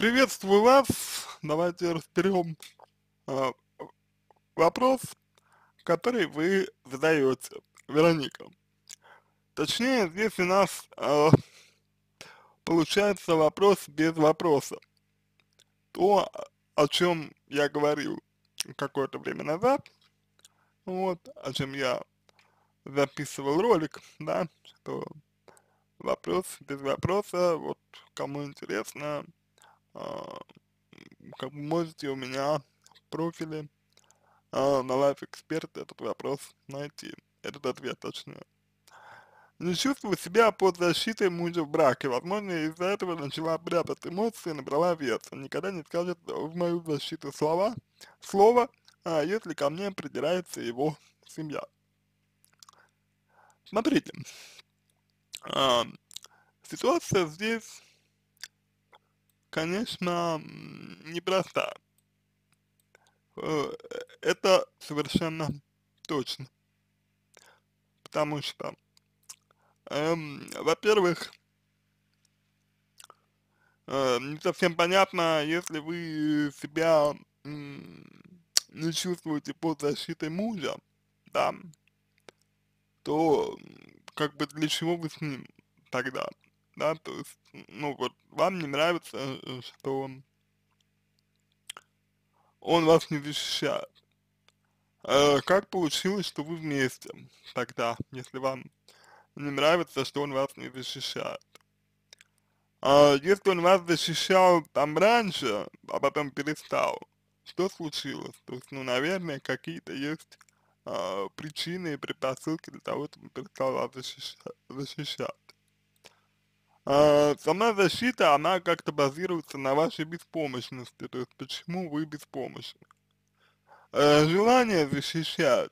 Приветствую вас. Давайте разберем э, вопрос, который вы задаете, Вероника. Точнее, здесь у нас э, получается вопрос без вопроса. То, о чем я говорил какое-то время назад, вот, о чем я записывал ролик, да, что вопрос без вопроса, вот, кому интересно, а, как вы можете у меня в профиле а, на Life Expert этот вопрос найти, этот ответ точнее. Не чувствую себя под защитой мужа в браке. Возможно, из-за этого начала прятать эмоции, набрала вес. Никогда не скажет в мою защиту слова, слово, а, если ко мне придирается его семья. Смотрите, а, ситуация здесь конечно, непростая. Э, это совершенно точно. Потому что, эм, во-первых, э, не совсем понятно, если вы себя э, не чувствуете под защитой мужа, да, то как бы для чего вы с ним тогда? да, то есть, ну вот, вам не нравится, э, что он, он вас не защищает. Э, как получилось, что вы вместе тогда, если вам не нравится, что он вас не защищает? А, если он вас защищал там раньше, а потом перестал, что случилось? То есть, ну, наверное, какие-то есть э, причины и предпосылки для того, чтобы он перестал вас защищать. защищать. А, сама защита, она как-то базируется на вашей беспомощности, то есть почему вы беспомощны. Э, желание защищать.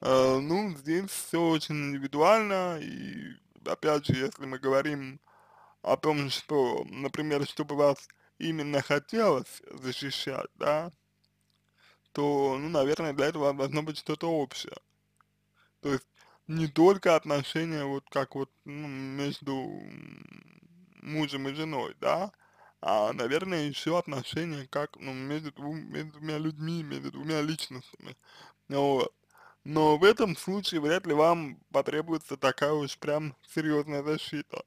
Э, ну, здесь все очень индивидуально, и опять же, если мы говорим о том, что, например, чтобы вас именно хотелось защищать, да, то, ну, наверное, для этого должно быть что-то общее. То есть не только отношения вот как вот ну, между мужем и женой, да, а, наверное, еще отношения как, ну, между, двум, между двумя людьми, между двумя личностями, вот. Но в этом случае вряд ли вам потребуется такая уж прям серьезная защита.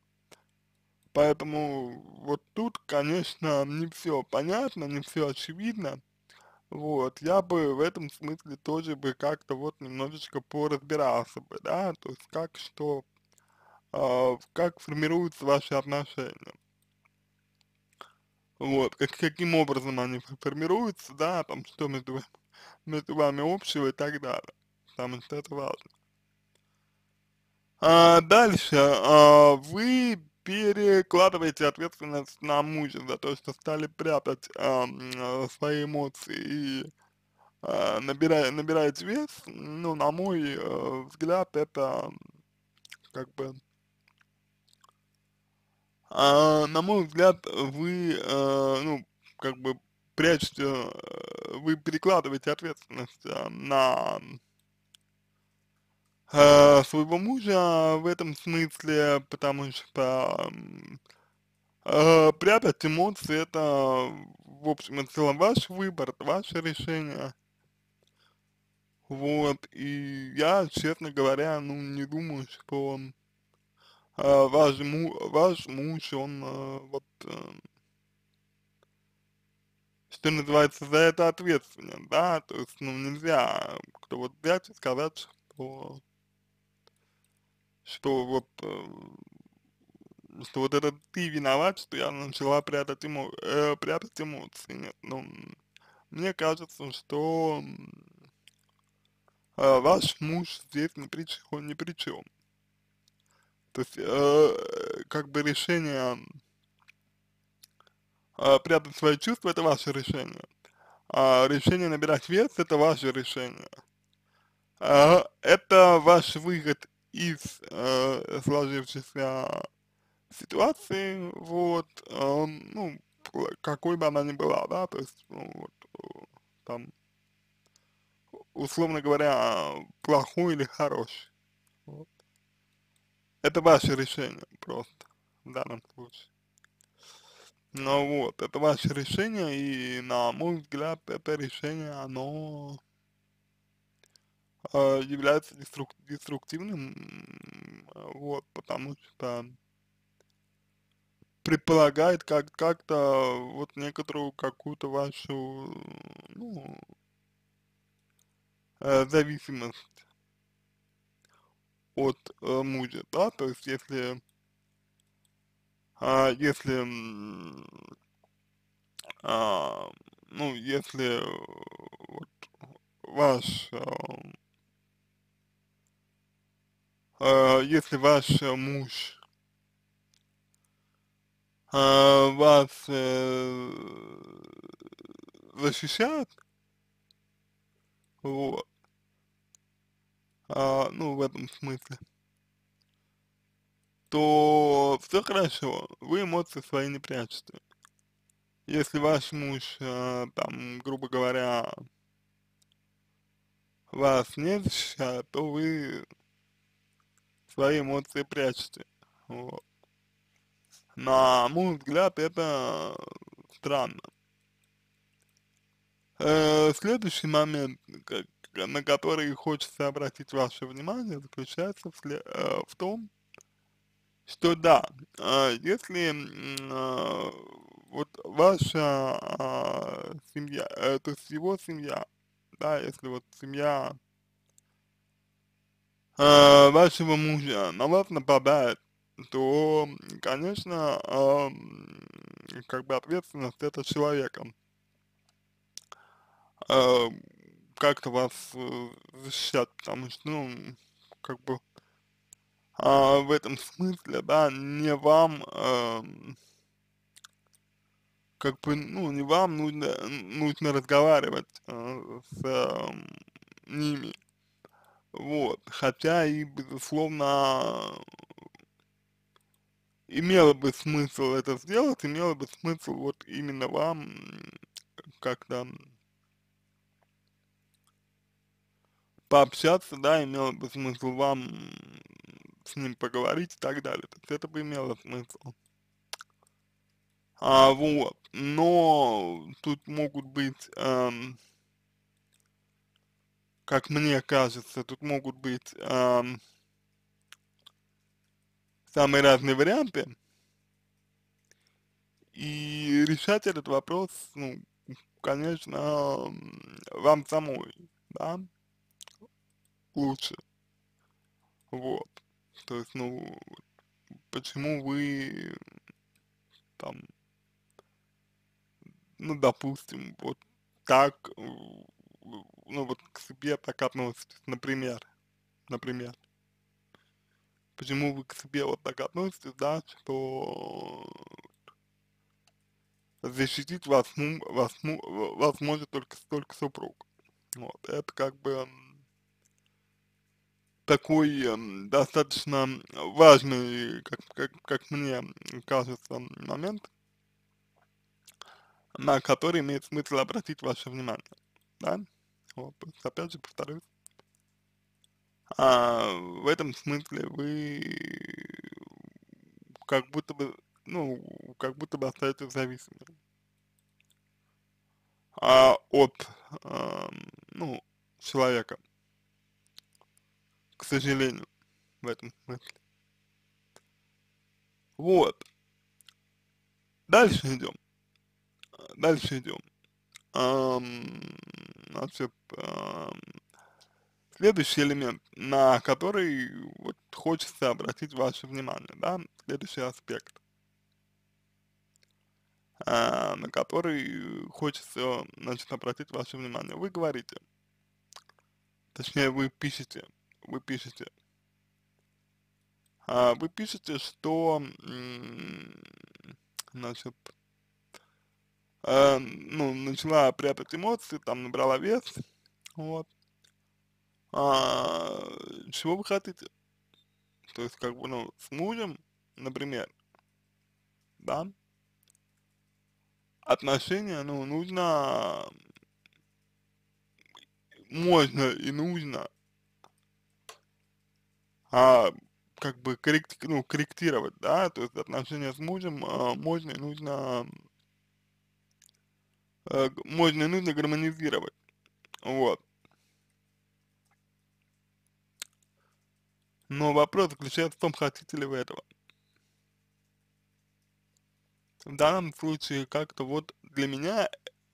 Поэтому вот тут, конечно, не все понятно, не все очевидно, вот, я бы в этом смысле тоже бы как-то вот немножечко поразбирался бы, да, то есть как что, э, как формируются ваши отношения. Вот, как, каким образом они формируются, да, там что между, между вами общего и так далее, потому что это важно. А, дальше, а, вы перекладываете ответственность на мужа за то, что стали прятать э, свои эмоции и э, набирая, набираете вес, ну, на мой э, взгляд, это как бы а, на мой взгляд, вы, э, ну, как бы прячете, э, вы перекладываете ответственность э, на э, своего мужа в этом смысле, потому что э, прятать эмоции это, в общем это целом, ваш выбор, это ваше решение. Вот, и я, честно говоря, ну, не думаю, что он, э, ваш, му, ваш муж, он э, вот, э, что называется, за это ответственен, да, то есть, ну, нельзя, э, кто вот взять и сказать, что что вот, э, что вот это ты виноват, что я начала прятать, эмо, э, прятать эмоции. Нет, ну, мне кажется, что э, ваш муж здесь ни при, чем, ни при чем. То есть, э, как бы решение э, прятать свои чувства, это ваше решение. А решение набирать вес, это ваше решение. А, это ваш выход из э, сложившейся ситуации, вот, э, ну, какой бы она ни была, да, то есть, ну, вот, э, там, условно говоря, плохой или хороший. Вот. Это ваше решение просто в данном случае. Но ну вот, это ваше решение, и на мой взгляд, это решение, оно а, является деструк деструктивным, вот, потому что предполагает как как-то вот некоторую какую-то вашу ну, э, зависимость от э, мужа, да, то есть если э, если э, ну если вот, ваш э, а, если ваш э, муж а, вас э, защищает, вот, а, ну, в этом смысле, то все хорошо, вы эмоции свои не прячете. Если ваш муж, э, там, грубо говоря, вас не защищает, то вы свои эмоции прячете. Вот. На мой взгляд, это странно. Э, следующий момент, как, на который хочется обратить ваше внимание, заключается в, э, в том, что да, э, если э, вот ваша э, семья, э, то есть его семья, да, если вот семья э, вашего мужа э, на вас нападает, то, конечно, э, как бы ответственность это человеком. Э, как-то вас э, защищать, потому что, ну, как бы э, в этом смысле, да, не вам э, как бы, ну, не вам нужно, нужно разговаривать э, с э, ними. Вот. Хотя и, безусловно, имело бы смысл это сделать, имело бы смысл вот именно вам как-то пообщаться, да, имело бы смысл вам с ним поговорить и так далее. То есть это бы имело смысл. А, вот. Но тут могут быть эм, как мне кажется, тут могут быть э, самые разные варианты. И решать этот вопрос, ну, конечно, вам самой, да, лучше. Вот. То есть, ну, почему вы там, ну, допустим, вот так ну вот к себе так относитесь, например, например. Почему вы к себе вот так относитесь, да, что защитить вас, ну, вас, ну, вас может только, столько супруг. Вот, это как бы такой достаточно важный, как, как, как мне кажется, момент, на который имеет смысл обратить ваше внимание, да? Вот, опять же, повторюсь. А в этом смысле вы как будто бы, ну, как будто бы остаетесь зависимым а, от, а, ну, человека. К сожалению, в этом смысле. Вот. Дальше идем. Дальше идем. Um, эм, значит, Эм, следующий элемент, на который вот хочется обратить ваше внимание, да, следующий аспект, э, на который хочется, значит, обратить ваше внимание. Вы говорите, точнее вы пишете, вы пишете, а, вы пишете, что, значит, а, ну, начала прятать эмоции, там набрала вес, вот. А, чего вы хотите? То есть, как бы, ну, с мужем, например, да, отношения, ну, нужно, можно и нужно, а, как бы, корректи, ну, корректировать, да, то есть отношения с мужем а, можно и нужно, а, можно и нужно гармонизировать. Вот. Но вопрос заключается в том, хотите ли вы этого. В данном случае как-то вот для меня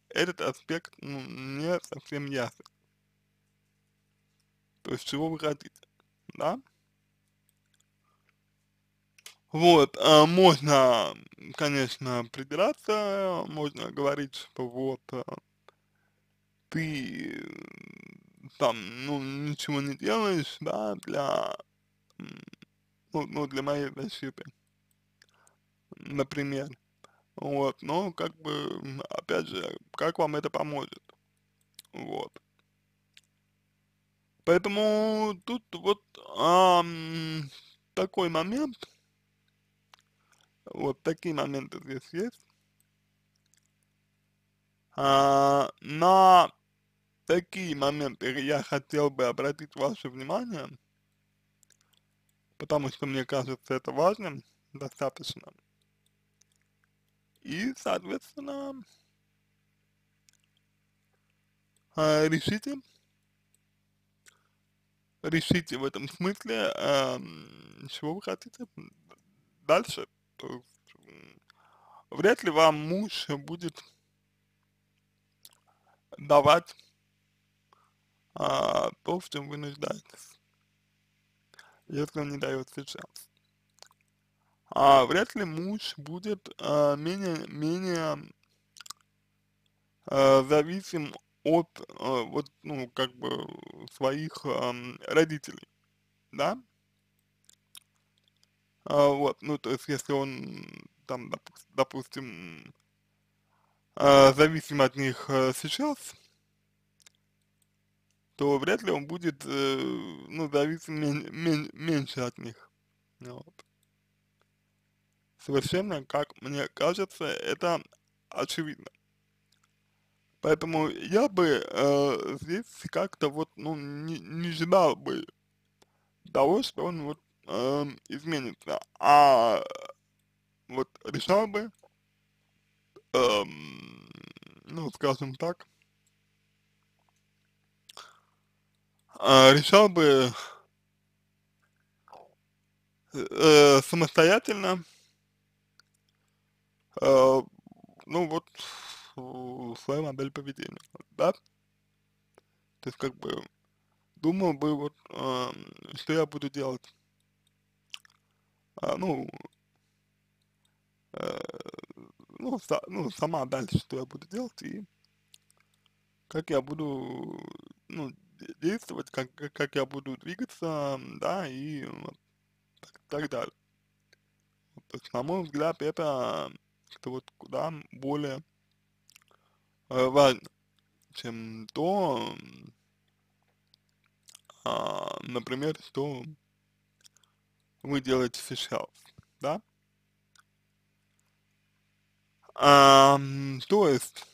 этот аспект ну, не совсем ясен. То есть, чего вы хотите, да? Вот, а, можно, конечно, придираться, можно говорить, что вот, а, ты там, ну, ничего не делаешь, да, для, ну, ну для моей защиты, например. Вот, но как бы, опять же, как вам это поможет? Вот. Поэтому тут вот а, такой момент, вот такие моменты здесь есть. А, на такие моменты я хотел бы обратить ваше внимание, потому что мне кажется это важным достаточно. И, соответственно, э, решите, решите в этом смысле, эм, чего вы хотите дальше. вряд ли вам муж будет давать а, то, в чем вы нуждаетесь, если он не дает шанс. А, вряд ли муж будет а, менее, менее а, зависим от, а, вот, ну, как бы, своих а, родителей, да? А, вот, ну, то есть, если он, там, допустим, допустим а, зависим от них а, сейчас, то вряд ли он будет, э, ну, зависеть мен мен меньше от них. Ну вот. Совершенно, как мне кажется, это очевидно. Поэтому я бы э, здесь как-то вот, ну, не, не ждал бы того, что он вот э, изменится, а вот решал бы, э, ну, скажем так, А, решал бы э, самостоятельно, э, ну вот, свою модель поведения, да? То есть как бы думал бы вот, э, что я буду делать, а, ну, э, ну, са, ну, сама дальше, что я буду делать и как я буду, ну, действовать, как, как я буду двигаться, да, и так, так далее. То есть, на мой взгляд, это, это вот куда более э, важно, чем то, а, например, что вы делаете сейчас, да? А, то есть,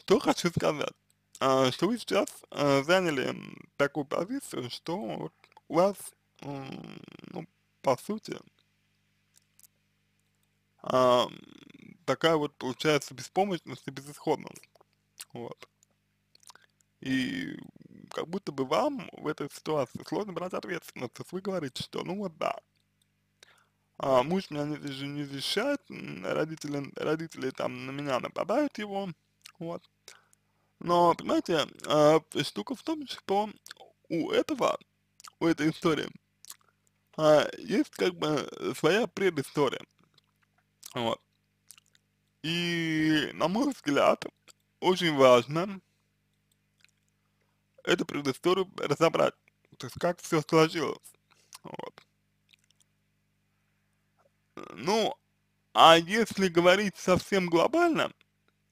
что хочу сказать. А, что вы сейчас а, заняли такую позицию, что у вас, ну, по сути, а, такая вот получается беспомощность и безысходность. Вот. И как будто бы вам в этой ситуации сложно брать ответственность. То вы говорите, что ну вот да, а, муж меня не, не защищает, родители, родители там на меня нападают его, вот. Но, понимаете, э, штука в том, что у этого, у этой истории, э, есть как бы своя предыстория. Вот. И, на мой взгляд, очень важно эту предысторию разобрать, то есть как все сложилось. Вот. Ну, а если говорить совсем глобально,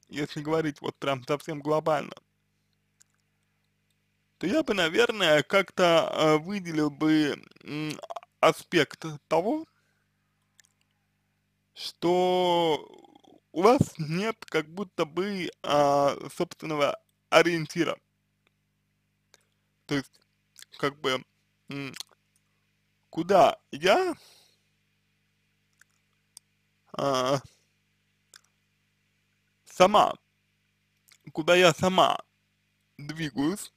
если говорить вот прям совсем глобально, то я бы, наверное, как-то э, выделил бы аспект того, что у вас нет как будто бы а, собственного ориентира. То есть, как бы, куда я а, сама, куда я сама двигаюсь,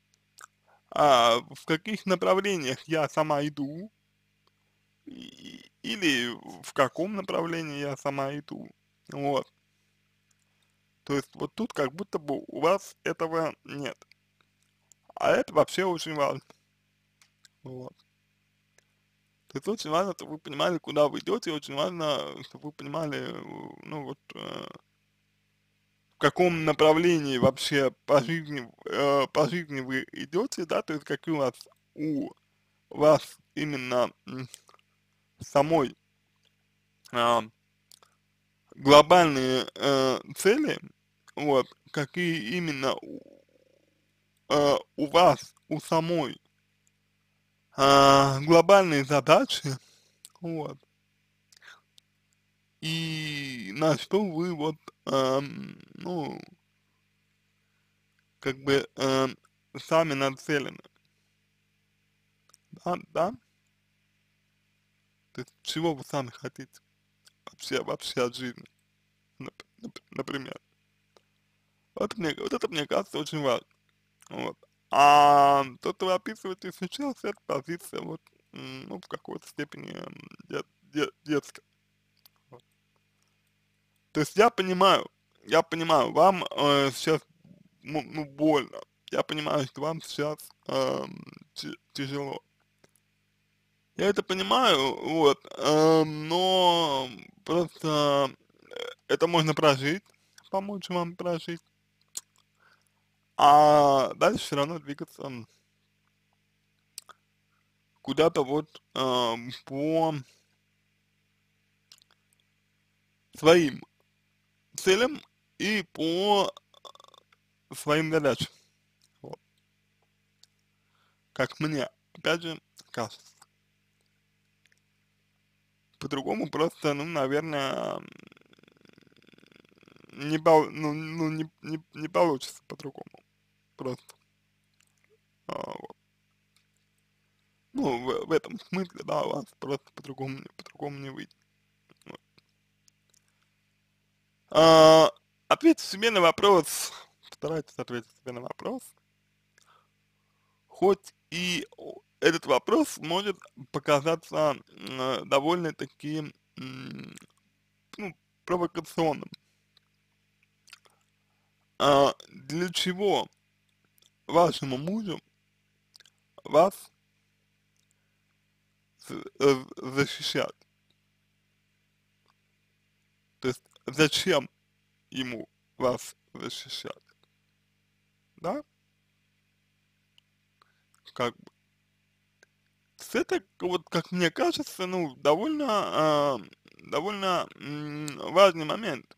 а, в каких направлениях я сама иду, или в каком направлении я сама иду, вот. То есть вот тут как будто бы у вас этого нет. А это вообще очень важно. Вот. То есть очень важно, чтобы вы понимали, куда вы идете, очень важно, чтобы вы понимали, ну вот, э, каком направлении вообще по жизни, э, по жизни вы идете, да, то есть какие у вас, у вас именно самой э, глобальные э, цели, вот, какие именно у, э, у вас, у самой э, глобальные задачи, вот, и на что вы вот э, ну, как бы э, сами нацелены. Да, да. То есть, чего вы сами хотите вообще, вообще от жизни, например. Вот, мне, вот это, мне кажется, очень важно. Вот. А то, что вы описываете сейчас, это позиция вот, ну, в какой-то степени дет, детская. То есть я понимаю, я понимаю, вам э, сейчас ну, ну, больно. Я понимаю, что вам сейчас э, тяжело. Я это понимаю, вот, э, но просто э, это можно прожить, помочь вам прожить, а дальше все равно двигаться куда-то вот э, по своим целям и по своим задачам. Вот. Как мне, опять же, кажется. По-другому просто, ну, наверное, не, ну, ну, не, не, не получится по-другому. Просто. А, вот. Ну, в, в этом смысле, да, у вас просто по-другому по, -другому, по -другому не выйдет. А, ответь себе на вопрос, старайтесь ответить себе на вопрос, хоть и этот вопрос может показаться э, довольно-таки э, ну, провокационным. А для чего вашему мужу вас э, защищать? То есть зачем ему вас защищать? Да? Как бы. это, вот как мне кажется, ну, довольно, э, довольно важный момент.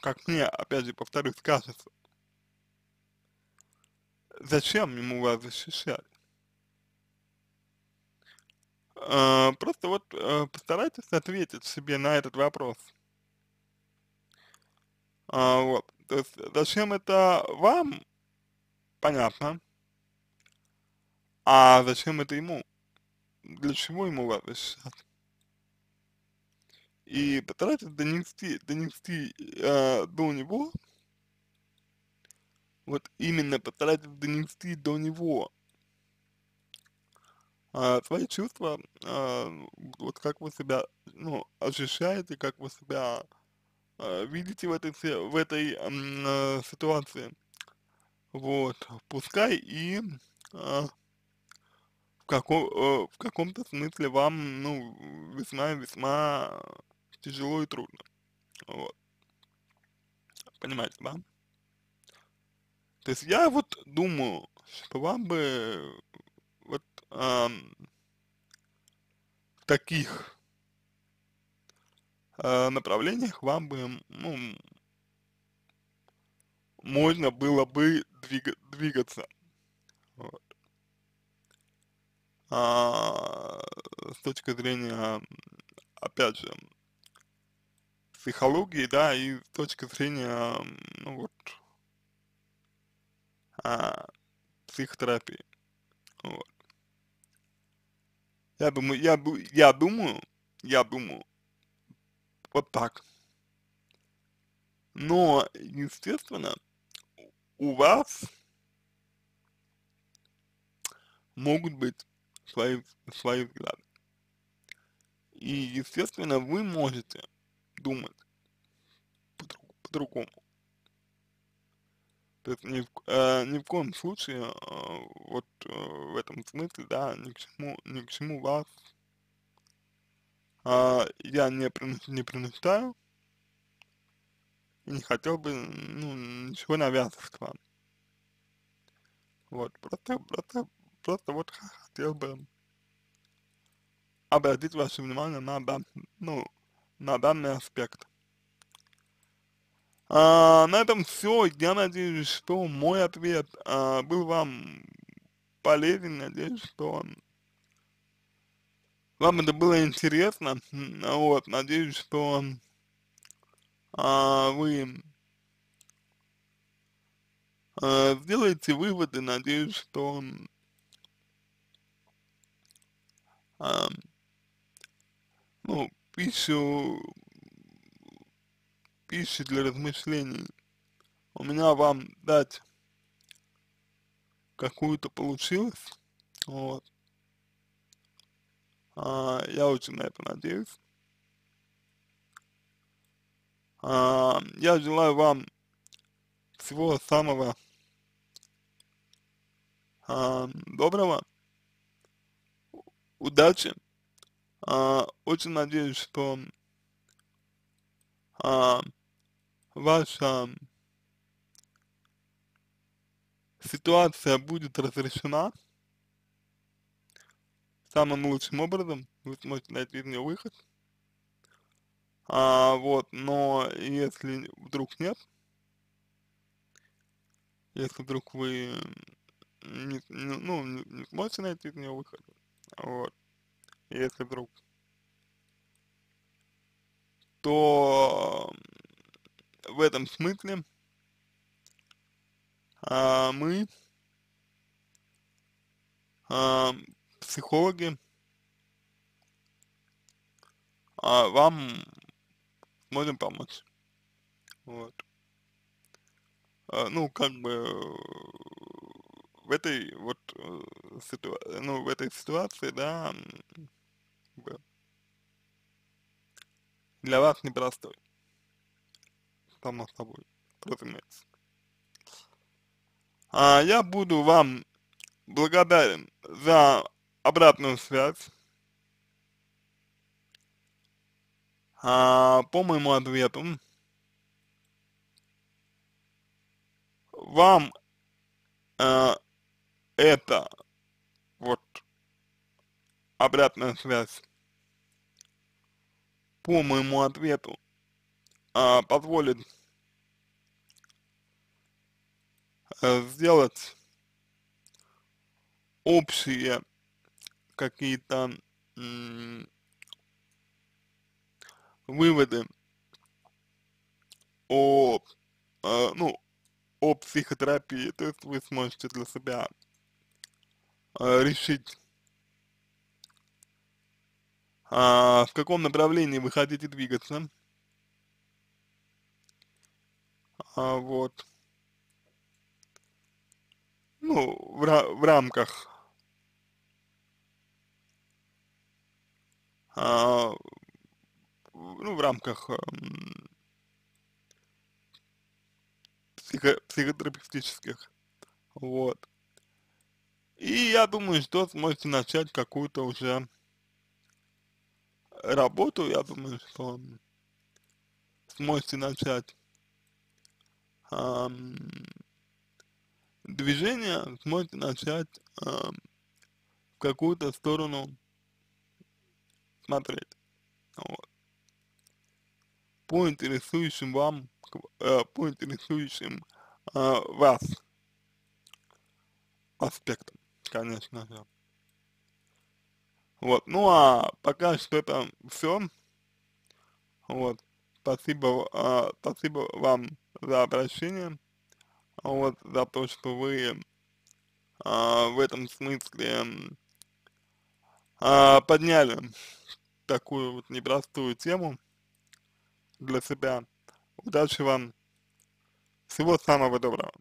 Как мне, опять же, повторюсь, кажется. Зачем ему вас защищать? А, просто вот э, постарайтесь ответить себе на этот вопрос. А, вот. То есть э, зачем это вам? Понятно. А зачем это ему? Для чего ему вас защищать? И постарайтесь донести, донести э, до него, вот именно постарайтесь донести до него э, свои чувства, э, вот как вы себя, ну, ощущаете, как вы себя а, видите в этой, в этой э, ситуации. Вот, пускай и э, в, каком, э, в каком-то смысле вам, ну, весьма-весьма тяжело и трудно. Вот. Понимаете, да? То есть я вот думаю, что вам бы вот э, таких Э, направлениях вам бы, ну, можно было бы двиг двигаться. Вот. А, с точки зрения, опять же, психологии, да, и с точки зрения, ну вот, а, психотерапии. Вот. Я думаю, я, я думаю, я думаю, вот так. Но, естественно, у вас могут быть свои, свои взгляды. И, естественно, вы можете думать по-другому. То есть ни в, э, ни в коем случае э, вот э, в этом смысле, да, ни к чему, ни к чему вас э, я не, не принуждаю и не хотел бы ну, ничего навязывать вам. Вот, просто, просто, просто вот хотел бы обратить ваше внимание на данный, ну, на данный аспект. А, на этом все. Я надеюсь, что мой ответ а, был вам полезен. Надеюсь, что вам это было интересно. Вот, надеюсь, что а, вы а, сделаете выводы. Надеюсь, что а, ну, пищу, пищи для размышлений у меня вам дать какую-то получилось. Вот. А, я Uh, Yalçın'a diyoruz. Uh, я желаю вам всего самого uh, доброго, удачи. Uh, очень надеюсь, что uh, ваша ситуация будет разрешена самым лучшим образом, вы сможете найти из нее выход. А, вот, но если вдруг нет, если вдруг вы не, не, ну, не, сможете найти из нее выход, вот, если вдруг, то а, в этом смысле а, мы а, психологи а вам можем помочь. Вот. А, ну, как бы в этой вот э, ситуации, ну, в этой ситуации, да, для вас непростой. Само собой, разумеется. А я буду вам благодарен за обратную связь а, по моему ответу. Вам а, это вот обратная связь по моему ответу а, позволит а, сделать общие какие-то выводы о, э, ну, о психотерапии, то есть вы сможете для себя э, решить, э, в каком направлении вы хотите двигаться, а, вот, ну, в, в рамках А, ну, в рамках эм, психо психотерапевтических. Вот. И я думаю, что сможете начать какую-то уже работу, я думаю, что сможете начать эм, движение, сможете начать эм, в какую-то сторону смотреть. Вот. По интересующим вам, э, по интересующим э, вас аспектам, конечно же. Вот, ну а пока что это все. Вот, спасибо, э, спасибо вам за обращение, вот, за то, что вы э, в этом смысле э, подняли такую вот непростую тему для себя. Удачи вам. Всего самого доброго.